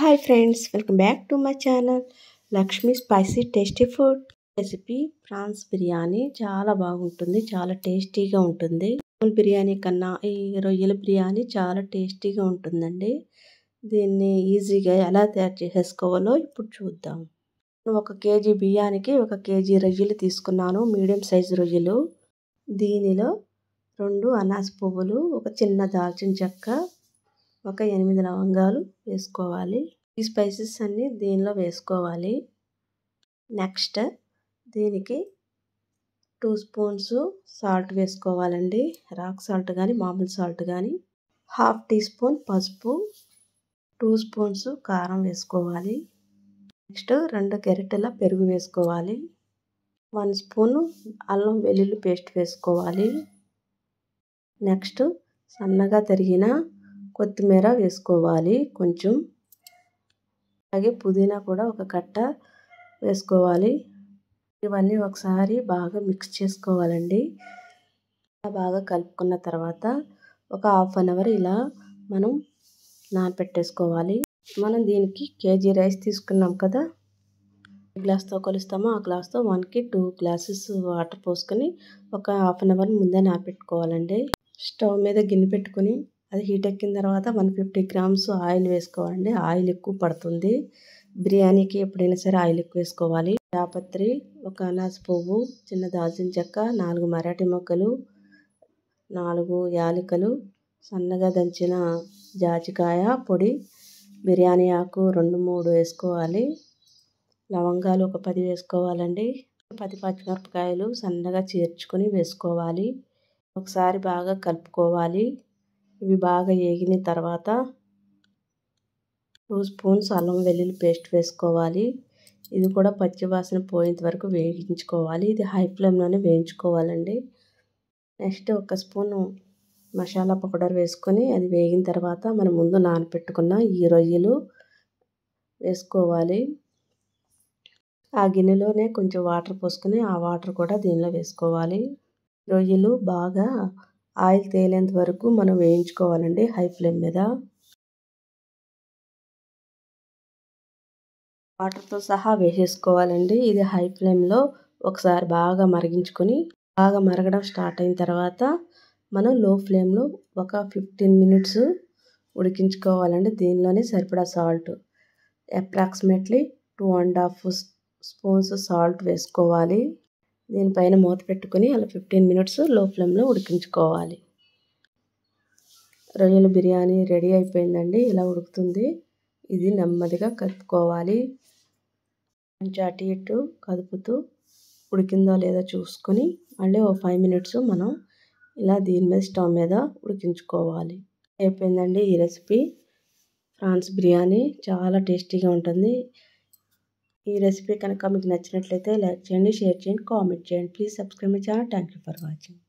hi friends welcome back to my channel Lakshmi spicy tasty food recipe prawns biryani చాలా బాగుంటుంది చాలా టేస్టీగా ఉంటుంది మామూలు బిర్యానీ కన్నా ఈ రొయ్యల బిర్యానీ చాలా టేస్టీగా ఉంటుందండి దీన్ని ఈజీగా ఎలా తయారు చేసేసుకోవాలో ఇప్పుడు చూద్దాం ఒక కేజీ బియ్యానికి ఒక కేజీ రొయ్యలు తీసుకున్నాను మీడియం సైజు రొయ్యలు దీనిలో రెండు అనాస పువ్వులు ఒక చిన్న దాల్చిన చెక్క ఒక ఎనిమిది లవంగాలు వేసుకోవాలి ఈ స్పైసెస్ అన్నీ దీనిలో వేసుకోవాలి నెక్స్ట్ దీనికి టూ స్పూన్స్ సాల్ట్ వేసుకోవాలండి రాక్ సాల్ట్ కానీ మామూలు సాల్ట్ కానీ హాఫ్ టీ స్పూన్ పసుపు టూ స్పూన్స్ కారం వేసుకోవాలి నెక్స్ట్ రెండు గరిటెల పెరుగు వేసుకోవాలి వన్ స్పూన్ అల్లం వెల్లుల్లి పేస్ట్ వేసుకోవాలి నెక్స్ట్ సన్నగా తరిగిన కొత్తిమీర వేసుకోవాలి కొంచెం అలాగే పుదీనా కూడా ఒక కట్ట వేసుకోవాలి ఇవన్నీ ఒకసారి బాగా మిక్స్ చేసుకోవాలండి బాగా కలుపుకున్న తర్వాత ఒక హాఫ్ అన్ అవర్ ఇలా మనం నానపెట్టేసుకోవాలి మనం దీనికి కేజీ రైస్ తీసుకున్నాం కదా గ్లాస్తో కొలుస్తామో ఆ గ్లాస్తో వన్కి టూ గ్లాసెస్ వాటర్ పోసుకొని ఒక హాఫ్ అన్ అవర్ ముందే నానపెట్టుకోవాలండి స్టవ్ మీద గిన్నె పెట్టుకొని అది హీట్ ఎక్కిన తర్వాత వన్ ఫిఫ్టీ గ్రామ్స్ ఆయిల్ వేసుకోవాలండి ఆయిల్ ఎక్కువ పడుతుంది బిర్యానీకి ఎప్పుడైనా సరే ఆయిల్ ఎక్కువ వేసుకోవాలి జాపత్రి ఒక అనాసి పువ్వు చిన్న దాల్చిన చెక్క నాలుగు మరాఠీ మొక్కలు నాలుగు యాలకులు సన్నగా దంచిన జాజికాయ పొడి బిర్యానీ ఆకు రెండు మూడు వేసుకోవాలి లవంగాలు ఒక పది వేసుకోవాలండి పది పచ్చిమిరపకాయలు సన్నగా చేర్చుకొని వేసుకోవాలి ఒకసారి బాగా కలుపుకోవాలి ఇవి బాగా వేగిన తర్వాత టూ స్పూన్స్ అల్లం వెల్లుల్లి పేస్ట్ వేసుకోవాలి ఇది కూడా పచ్చివాసన పోయేంత వరకు వేయించుకోవాలి ఇది హై ఫ్లేమ్లోనే వేయించుకోవాలండి నెక్స్ట్ ఒక స్పూను మసాలా పౌడర్ వేసుకొని అది వేగిన తర్వాత మనం ముందు నానపెట్టుకున్న ఈ రొయ్యలు వేసుకోవాలి ఆ గిన్నెలోనే కొంచెం వాటర్ పోసుకొని ఆ వాటర్ కూడా దీనిలో వేసుకోవాలి రొయ్యలు బాగా ఆయిల్ తేలేంత వరకు మనం వేయించుకోవాలండి హై ఫ్లేమ్ మీద వాటర్తో సహా వేసేసుకోవాలండి ఇది హై ఫ్లేమ్లో ఒకసారి బాగా మరిగించుకొని బాగా మరగడం స్టార్ట్ అయిన తర్వాత మనం లో ఫ్లేమ్లో ఒక ఫిఫ్టీన్ మినిట్స్ ఉడికించుకోవాలండి దీనిలోనే సరిపడా salt approximately two and half spoons salt వేసుకోవాలి దీనిపైన మూత పెట్టుకుని అలా ఫిఫ్టీన్ మినిట్స్ లో ఫ్లేమ్లో ఉడికించుకోవాలి రొయ్యల బిర్యానీ రెడీ అయిపోయిందండి ఇలా ఉడుకుతుంది ఇది నెమ్మదిగా కలుపుకోవాలి కొంచెం అటు ఇటు కదుపుతూ ఉడికిందో లేదో చూసుకొని మళ్ళీ ఓ ఫైవ్ మినిట్స్ మనం ఇలా దీని మీద స్టవ్ మీద ఉడికించుకోవాలి అయిపోయిందండి ఈ రెసిపీ ఫ్రాన్స్ బిర్యానీ చాలా టేస్టీగా ఉంటుంది ఈ రెసిపీ కనుక మీకు నచ్చినట్లయితే లైక్ చేయండి షేర్ చేయండి కామెంట్ చేయండి please subscribe my channel thank you for watching